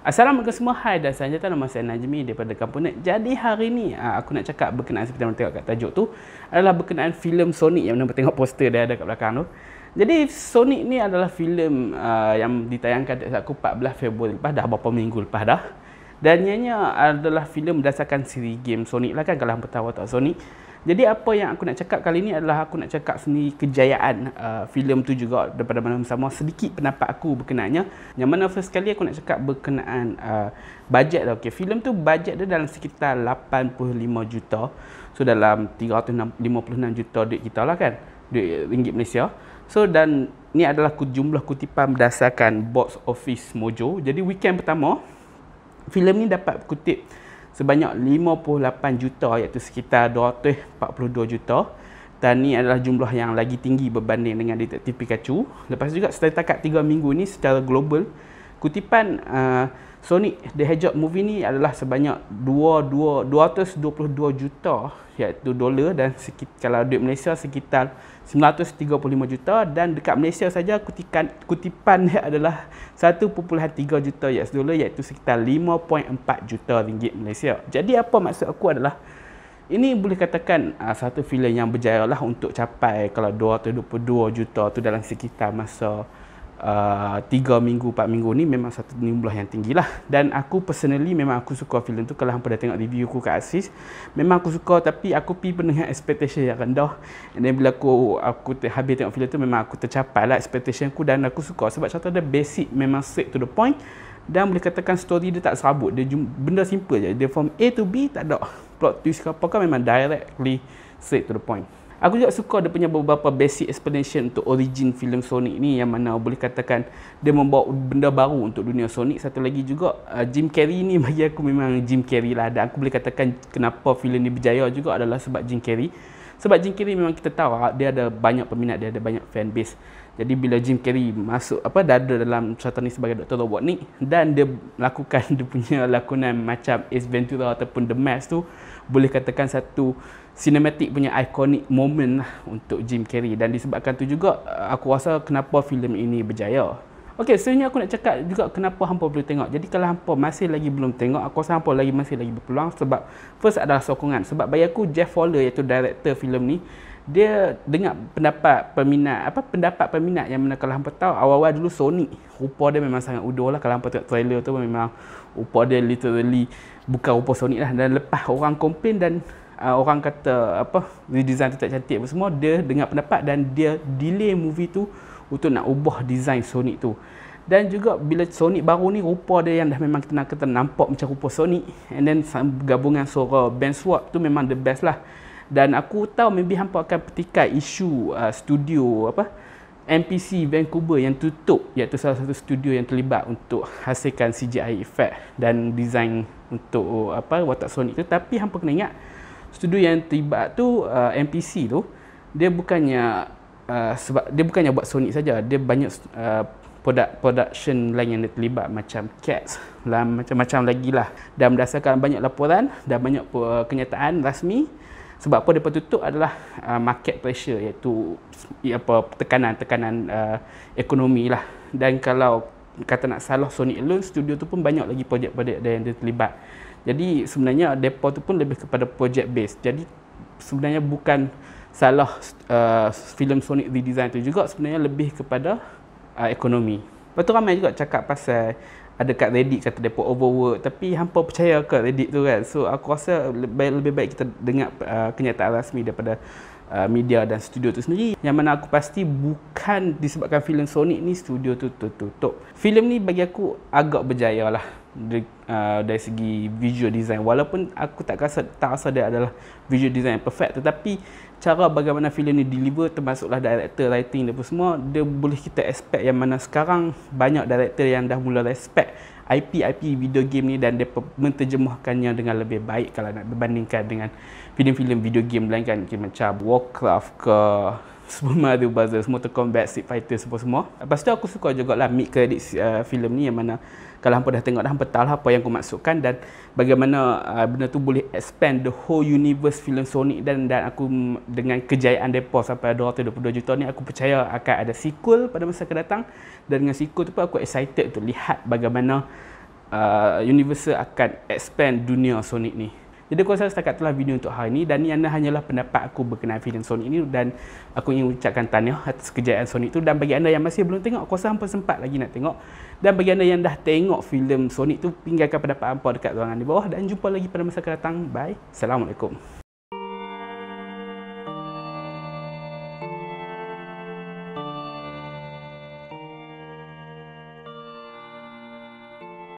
Assalamualaikum semua. Hai dan salam sejahtera. Nama saya Najmi daripada Kampunet. Jadi hari ni ah, aku nak cakap berkenaan seperti yang tengok kat tajuk tu adalah berkenaan filem Sonic yang nampak tengok poster dia ada kat belakang tu. Jadi Sonic ni adalah filem uh, yang ditayangkan dekat aku 14 Februari lepas dah beberapa minggu lepas dah. Dan ianya adalah filem berdasarkan siri game Sonic lah kan kalau hangpa tahu tak Sonic. Jadi apa yang aku nak cakap kali ni adalah aku nak cakap seni kejayaan uh, filem tu juga daripada mana sama sedikit pendapat aku berkenaannya. Yang mana first sekali aku nak cakap berkenaan uh, bajet lah. Okay, filem tu bajet dia dalam sekitar 85 juta. So dalam 356 juta duit kita lah kan. Duit ringgit Malaysia. So dan ni adalah jumlah kutipan berdasarkan box office mojo. Jadi weekend pertama, filem ni dapat kutip sebanyak 58 juta iaitu sekitar 242 juta dan ini adalah jumlah yang lagi tinggi berbanding dengan detektif Pikachu. Lepas juga setakat 3 minggu ini secara global kutipan uh, So ni the Hedgehog movie ni adalah sebanyak 2, 222 juta iaitu dolar dan sekitar kalau duit Malaysia sekitar 935 juta dan dekat Malaysia saja kutipan kutipan adalah 1.3 juta US dolar iaitu sekitar 5.4 juta ringgit Malaysia. Jadi apa maksud aku adalah ini boleh katakan uh, satu filem yang berjaya lah untuk capai kalau 222 juta tu dalam sekitar masa uh, 3 minggu 4 minggu ni memang satu jumlah yang tinggi lah dan aku personally memang aku suka filem tu kalau hangpa dah tengok review aku kat Asis memang aku suka tapi aku pi pun dengan expectation yang rendah and then bila aku aku ter- habis tengok filem tu memang aku tercapai lah expectation aku dan aku suka sebab cerita dia basic memang straight to the point dan boleh katakan story dia tak serabut dia benda simple je dia from A to B tak ada plot twist ke apa kan memang directly straight to the point Aku juga suka dia punya beberapa basic explanation untuk origin filem Sonic ni yang mana boleh katakan dia membawa benda baru untuk dunia Sonic. Satu lagi juga uh, Jim Carrey ni bagi aku memang Jim Carrey lah dan aku boleh katakan kenapa filem ni berjaya juga adalah sebab Jim Carrey. Sebab Jim Carrey memang kita tahu ah, dia ada banyak peminat, dia ada banyak fan base. Jadi bila Jim Carrey masuk apa dah ada dalam cerita ni sebagai Dr. Robotnik dan dia melakukan dia punya lakonan macam Ace Ventura ataupun The Mask tu boleh katakan satu cinematic punya iconic moment lah untuk Jim Carrey dan disebabkan tu juga aku rasa kenapa filem ini berjaya Okey, so ini aku nak cakap juga kenapa hampa perlu tengok. Jadi kalau hampa masih lagi belum tengok, aku rasa hampa lagi masih lagi berpeluang sebab first adalah sokongan. Sebab bagi aku Jeff Fowler iaitu director filem ni dia dengar pendapat peminat apa pendapat peminat yang mana kalau hampa tahu awal-awal dulu Sony rupa dia memang sangat udol lah kalau hampa tengok trailer tu memang rupa dia literally bukan rupa Sony lah dan lepas orang komplain dan uh, orang kata apa redesign tu tak cantik apa semua dia dengar pendapat dan dia delay movie tu untuk nak ubah design Sonic tu. Dan juga bila Sonic baru ni rupa dia yang dah memang kita nak kata nampak macam rupa Sonic and then gabungan suara band swap tu memang the best lah. Dan aku tahu maybe hampa akan petikai isu uh, studio apa MPC Vancouver yang tutup iaitu salah satu studio yang terlibat untuk hasilkan CGI effect dan design untuk oh, apa watak Sonic tu tapi hampa kena ingat studio yang terlibat tu uh, NPC tu dia bukannya Uh, sebab dia bukannya buat Sony saja, dia banyak uh, produk production lain yang dia terlibat macam Cats lah macam-macam lagi lah dan berdasarkan banyak laporan dan banyak uh, kenyataan rasmi sebab apa dia tutup adalah uh, market pressure iaitu apa tekanan tekanan uh, ekonomi lah dan kalau kata nak salah Sony alone studio tu pun banyak lagi projek-projek yang dia terlibat jadi sebenarnya depa tu pun lebih kepada project base jadi sebenarnya bukan salah uh, filem Sonic the Design tu juga sebenarnya lebih kepada uh, ekonomi. Lepas tu ramai juga cakap pasal ada kat Reddit kata depa overwork tapi hampa percaya ke Reddit tu kan. So aku rasa lebih, lebih baik kita dengar uh, kenyataan rasmi daripada uh, media dan studio tu sendiri. Yang mana aku pasti bukan disebabkan filem Sonic ni studio tu tutup. Filem ni bagi aku agak berjaya lah dari, uh, dari segi visual design walaupun aku tak rasa tak rasa dia adalah visual design yang perfect tetapi cara bagaimana filem ni deliver termasuklah director writing dan pun semua dia boleh kita expect yang mana sekarang banyak director yang dah mula respect IP IP video game ni dan dia menterjemahkannya dengan lebih baik kalau nak berbandingkan dengan filem-filem video game lain kan macam Warcraft ke semua ada buzzer, semua Mortal Kombat, Street Fighter, semua-semua. Lepas tu aku suka juga lah mid credit uh, film ni yang mana kalau hampa dah tengok dah hampa tahu lah apa yang aku masukkan dan bagaimana uh, benda tu boleh expand the whole universe film Sonic dan dan aku dengan kejayaan depa sampai 222 juta ni aku percaya akan ada sequel pada masa akan datang dan dengan sequel tu pun aku excited untuk lihat bagaimana uh, universe akan expand dunia Sonic ni. Jadi aku rasa setakat itulah video untuk hari ini dan ini hanyalah pendapat aku berkenaan film Sonic ini dan aku ingin ucapkan tanya atas kejayaan Sonic itu dan bagi anda yang masih belum tengok aku rasa hampa sempat lagi nak tengok dan bagi anda yang dah tengok film Sonic itu tinggalkan pendapat hampa dekat ruangan di bawah dan jumpa lagi pada masa akan datang. Bye. Assalamualaikum.